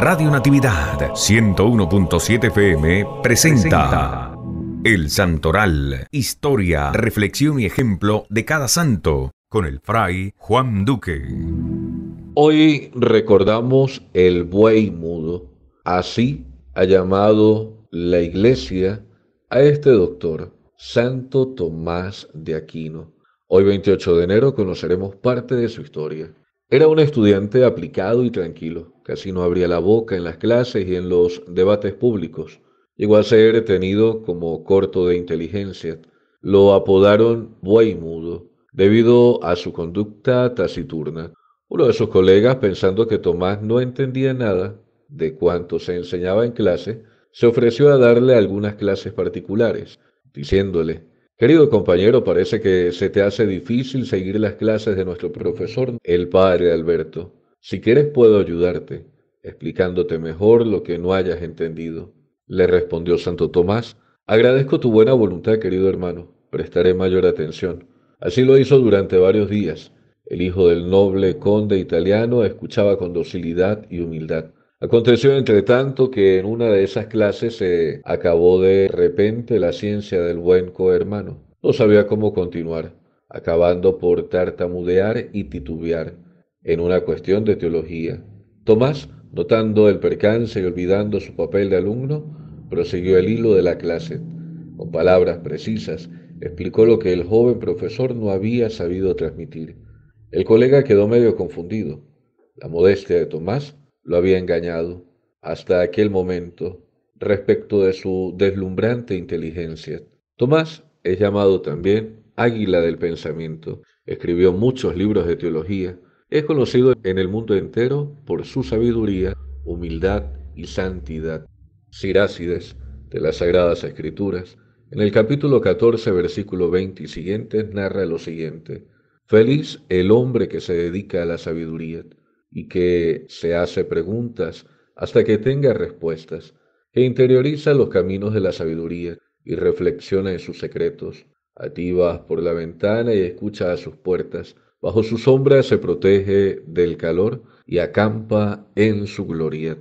Radio Natividad 101.7 FM presenta El Santoral, historia, reflexión y ejemplo de cada santo, con el fray Juan Duque. Hoy recordamos el buey mudo, así ha llamado la iglesia a este doctor, Santo Tomás de Aquino. Hoy 28 de enero conoceremos parte de su historia. Era un estudiante aplicado y tranquilo, casi no abría la boca en las clases y en los debates públicos. Llegó a ser tenido como corto de inteligencia. Lo apodaron buey mudo, debido a su conducta taciturna. Uno de sus colegas, pensando que Tomás no entendía nada de cuanto se enseñaba en clase, se ofreció a darle algunas clases particulares, diciéndole Querido compañero, parece que se te hace difícil seguir las clases de nuestro profesor, el padre Alberto. Si quieres puedo ayudarte, explicándote mejor lo que no hayas entendido. Le respondió Santo Tomás, agradezco tu buena voluntad, querido hermano, prestaré mayor atención. Así lo hizo durante varios días. El hijo del noble conde italiano escuchaba con docilidad y humildad. Aconteció, entre tanto, que en una de esas clases se acabó de repente la ciencia del buen cohermano. No sabía cómo continuar, acabando por tartamudear y titubear en una cuestión de teología. Tomás, notando el percance y olvidando su papel de alumno, prosiguió el hilo de la clase. Con palabras precisas, explicó lo que el joven profesor no había sabido transmitir. El colega quedó medio confundido. La modestia de Tomás lo había engañado hasta aquel momento respecto de su deslumbrante inteligencia. Tomás es llamado también Águila del Pensamiento, escribió muchos libros de teología, es conocido en el mundo entero por su sabiduría, humildad y santidad. Sirácides, de las Sagradas Escrituras, en el capítulo 14, versículo 20 y siguientes, narra lo siguiente. Feliz el hombre que se dedica a la sabiduría y que se hace preguntas hasta que tenga respuestas, que interioriza los caminos de la sabiduría y reflexiona en sus secretos. Ativa por la ventana y escucha a sus puertas. Bajo su sombra se protege del calor y acampa en su gloria.